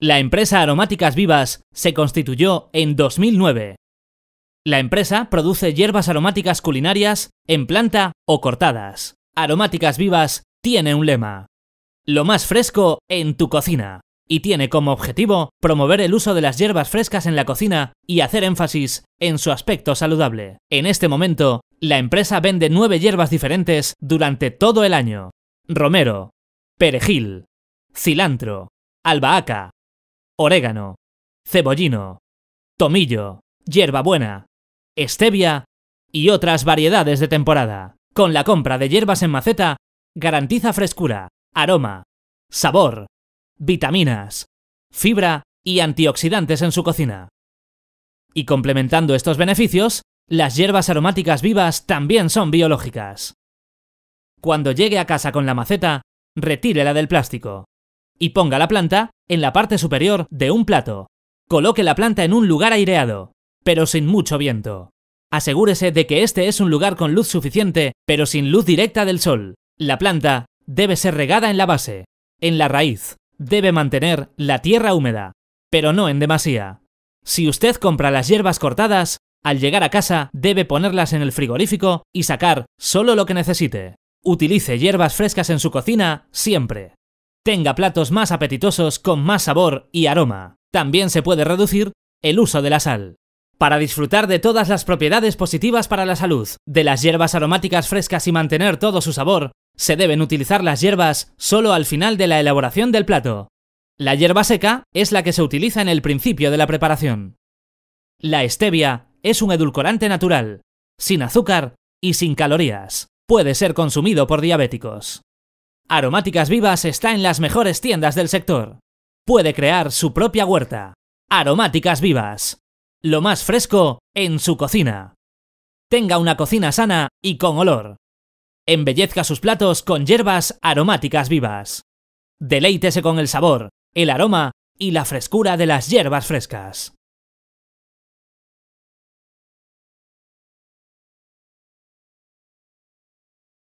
La empresa Aromáticas Vivas se constituyó en 2009. La empresa produce hierbas aromáticas culinarias en planta o cortadas. Aromáticas Vivas tiene un lema. Lo más fresco en tu cocina. Y tiene como objetivo promover el uso de las hierbas frescas en la cocina y hacer énfasis en su aspecto saludable. En este momento, la empresa vende nueve hierbas diferentes durante todo el año. Romero, perejil, cilantro, albahaca, orégano, cebollino, tomillo, hierbabuena, stevia y otras variedades de temporada. Con la compra de hierbas en maceta, garantiza frescura, aroma, sabor, vitaminas, fibra y antioxidantes en su cocina. Y complementando estos beneficios, las hierbas aromáticas vivas también son biológicas. Cuando llegue a casa con la maceta, retírela del plástico y ponga la planta en la parte superior de un plato. Coloque la planta en un lugar aireado, pero sin mucho viento. Asegúrese de que este es un lugar con luz suficiente, pero sin luz directa del sol. La planta debe ser regada en la base. En la raíz, debe mantener la tierra húmeda, pero no en demasía. Si usted compra las hierbas cortadas, al llegar a casa debe ponerlas en el frigorífico y sacar solo lo que necesite. Utilice hierbas frescas en su cocina siempre tenga platos más apetitosos con más sabor y aroma. También se puede reducir el uso de la sal. Para disfrutar de todas las propiedades positivas para la salud, de las hierbas aromáticas frescas y mantener todo su sabor, se deben utilizar las hierbas solo al final de la elaboración del plato. La hierba seca es la que se utiliza en el principio de la preparación. La stevia es un edulcorante natural, sin azúcar y sin calorías. Puede ser consumido por diabéticos. Aromáticas Vivas está en las mejores tiendas del sector. Puede crear su propia huerta. Aromáticas Vivas. Lo más fresco en su cocina. Tenga una cocina sana y con olor. Embellezca sus platos con hierbas aromáticas vivas. Deleítese con el sabor, el aroma y la frescura de las hierbas frescas.